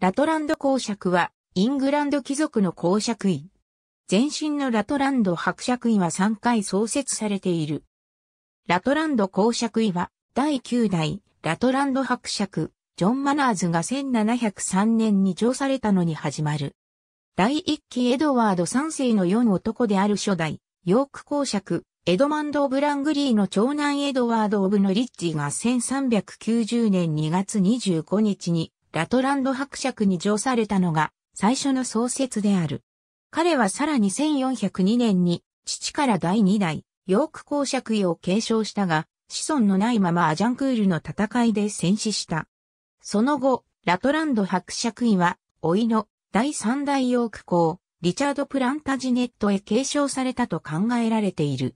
ラトランド公爵は、イングランド貴族の公爵位。前身のラトランド伯爵位は3回創設されている。ラトランド公爵位は、第9代、ラトランド伯爵、ジョン・マナーズが1703年に上されたのに始まる。第1期エドワード3世の4男である初代、ヨーク公爵、エドマンド・オブ・ラングリーの長男エドワード・オブ・ノリッジが1390年2月25日にラトランド伯爵に上されたのが最初の創設である。彼はさらに1402年に父から第2代ヨーク公爵位を継承したが、子孫のないままアジャンクールの戦いで戦死した。その後、ラトランド伯爵位は、老いの第3代ヨーク公、リチャード・プランタジネットへ継承されたと考えられている。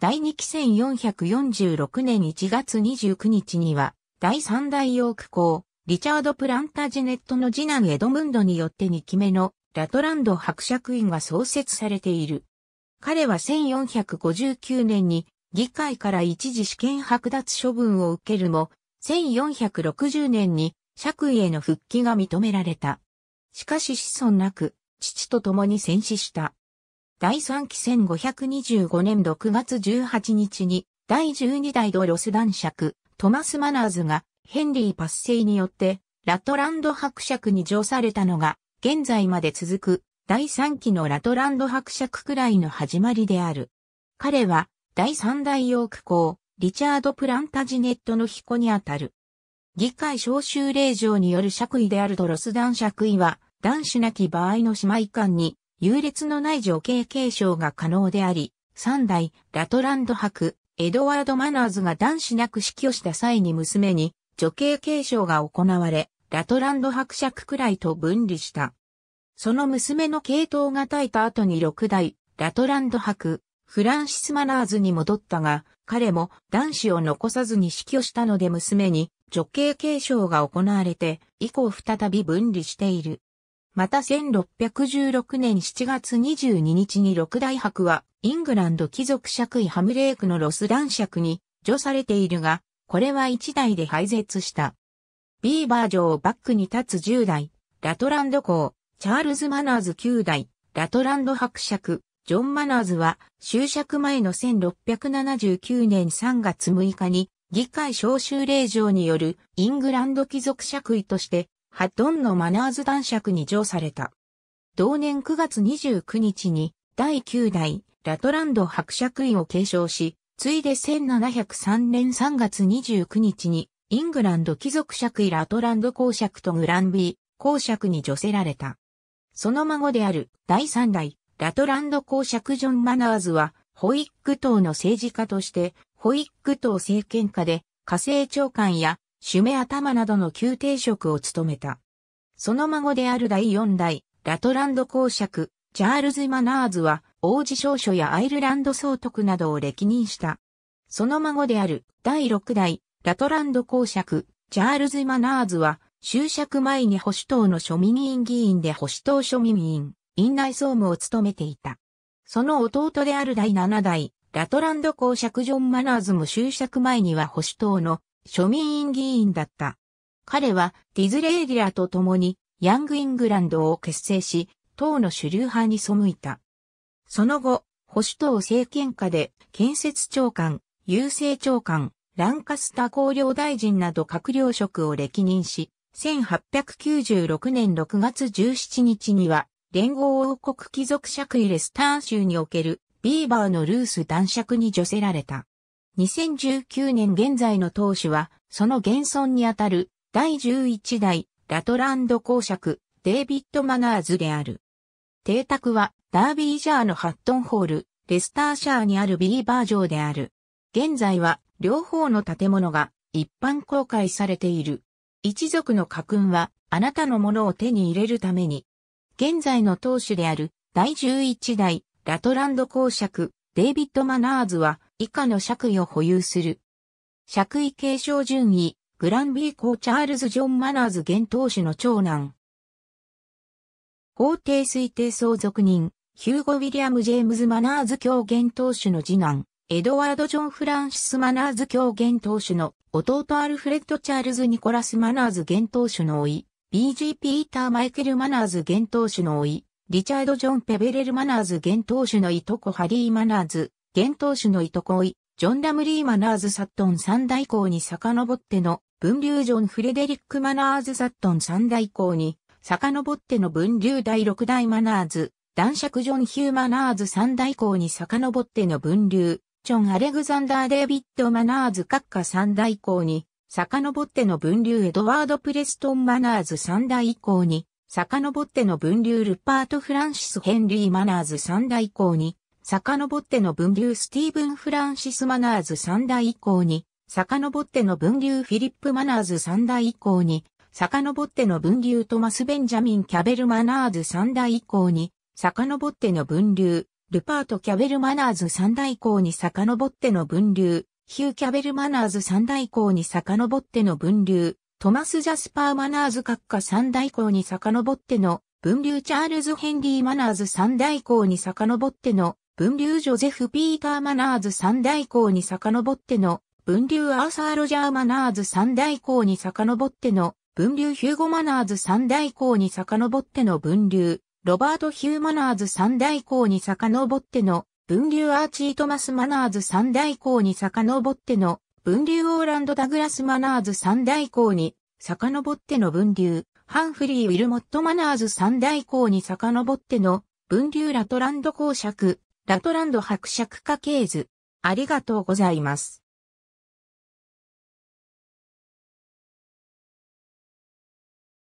第2期1446年1月29日には、第3代ヨーク公、リチャード・プランタジェネットの次男エドムンドによって2期目のラトランド伯爵院が創設されている。彼は1459年に議会から一時試験剥奪処分を受けるも、1460年に爵位への復帰が認められた。しかし子孫なく、父と共に戦死した。第3期1525年6月18日に、第12代ドロス男爵、トマス・マナーズがヘンリー・パッセイによって、ラトランド伯爵に乗されたのが、現在まで続く、第3期のラトランド伯爵くらいの始まりである。彼は、第3代ヨーク公、リチャード・プランタジネットの彦にあたる。議会召集令状による爵位であるドロス男爵位は、男子なき場合の姉妹間に、優劣のない女系継承が可能であり、三代、ラトランド伯、エドワード・マナーズが男子なく死去した際に娘に、女系継承が行われ、ラトランド伯爵くらいと分離した。その娘の系統が絶えた後に六代、ラトランド伯、フランシス・マナーズに戻ったが、彼も男子を残さずに死去したので娘に女系継承が行われて、以降再び分離している。また1616年7月22日に六代伯は、イングランド貴族爵位ハムレークのロス男爵に、除されているが、これは1台で廃絶した。ビーバー城をバックに立つ10台、ラトランド校、チャールズ・マナーズ9代、ラトランド伯爵、ジョン・マナーズは、終爵前の1679年3月6日に、議会召集令状によるイングランド貴族爵位として、ハットンのマナーズ男爵に上された。同年9月29日に、第9代、ラトランド伯爵位を継承し、ついで1703年3月29日に、イングランド貴族爵位ラトランド公爵とグランビー公爵に除せられた。その孫である第3代ラトランド公爵ジョン・マナーズは、ホイック党の政治家として、ホイック党政権下で、火星長官や、シュメ頭などの宮廷職を務めた。その孫である第4代、ラトランド公爵、チャールズ・マナーズは、王子少書やアイルランド総督などを歴任した。その孫である第6代ラトランド公爵、チャールズ・マナーズは、就職前に保守党の庶民院議員で保守党庶民院、院内総務を務めていた。その弟である第7代、ラトランド公爵ジョン・マナーズも就職前には保守党の庶民院議員だった。彼はディズレーディラと共にヤング・イングランドを結成し、党の主流派に背いた。その後、保守党政権下で建設長官、郵政長官、ランカスタ公領大臣など閣僚職を歴任し、1896年6月17日には、連合王国貴族爵位レスター州におけるビーバーのルース男爵に除せられた。2019年現在の党首は、その現存にあたる第11代ラトランド公爵デイビッド・マナーズである。邸宅はダービージャーのハットンホール、レスターシャーにあるビーバー城である。現在は両方の建物が一般公開されている。一族の家訓はあなたのものを手に入れるために。現在の当主である第11代ラトランド公爵デイビッド・マナーズは以下の爵位を保有する。爵位継承順位、グランビー公チャールズ・ジョン・マナーズ現当主の長男。法定推定相続人、ヒューゴ・ウィリアム・ジェームズ・マナーズ狂言投手の次男、エドワード・ジョン・フランシス・マナーズ狂言投手の弟アルフレッド・チャールズ・ニコラス・マナーズ幻投手の甥、B.G. ピーター・マイケル・マナーズ幻投手の甥、リチャード・ジョン・ペベレル・マナーズ幻投手のいとこハリー・マナーズ、幻投手のいとこい、ジョン・ラムリー・マナーズ・サットン三代行に遡っての分流ジョン・フレデリック・マナーズ・サットン三代行に遡っての分流第六代マナーズ、男爵ジョン・ヒュー・マナーズ三代降に遡っての分流、ジョン・アレグザンダー・デービッド・マナーズ閣下三代降に遡っての分流エドワード・プレストン・マナーズ三代降に遡っての分流ルパート・フランシス・ヘンリー・マナーズ三代降に遡っての分流スティーブン・フランシス・マナーズ三代以降に、遡っての分流フィリップ・マナーズ三代以降に、遡っての分流トマス・ベンジャミン・キャベル・マナーズ三代以降に、遡っての分流、ルパート・キャベル・マナーズ三大公に遡っての分流、ヒュー・キャベル・マナーズ三大公に遡っての分流、トマス・ジャスパー・マナーズ閣下三大公に遡っての分流チャールズ・ヘンリー・マナーズ三大公に遡っての分流ジョゼフ・ピーター・マナーズ三大公に遡っての分流アーサー・ロジャー・マナーズ三大公に遡っての分流ヒューゴ・マナーズ三大公に遡っての分流ロバート・ヒュー・マナーズ三代公に遡っての、分流アーチー・トマス・マナーズ三代公に遡っての、分流オーランド・ダグラス・マナーズ三代公に遡っての分流、ハンフリー・ウィルモット・マナーズ三代公に遡っての、分流ラトランド公爵、ラトランド伯爵家系図。ありがとうございます。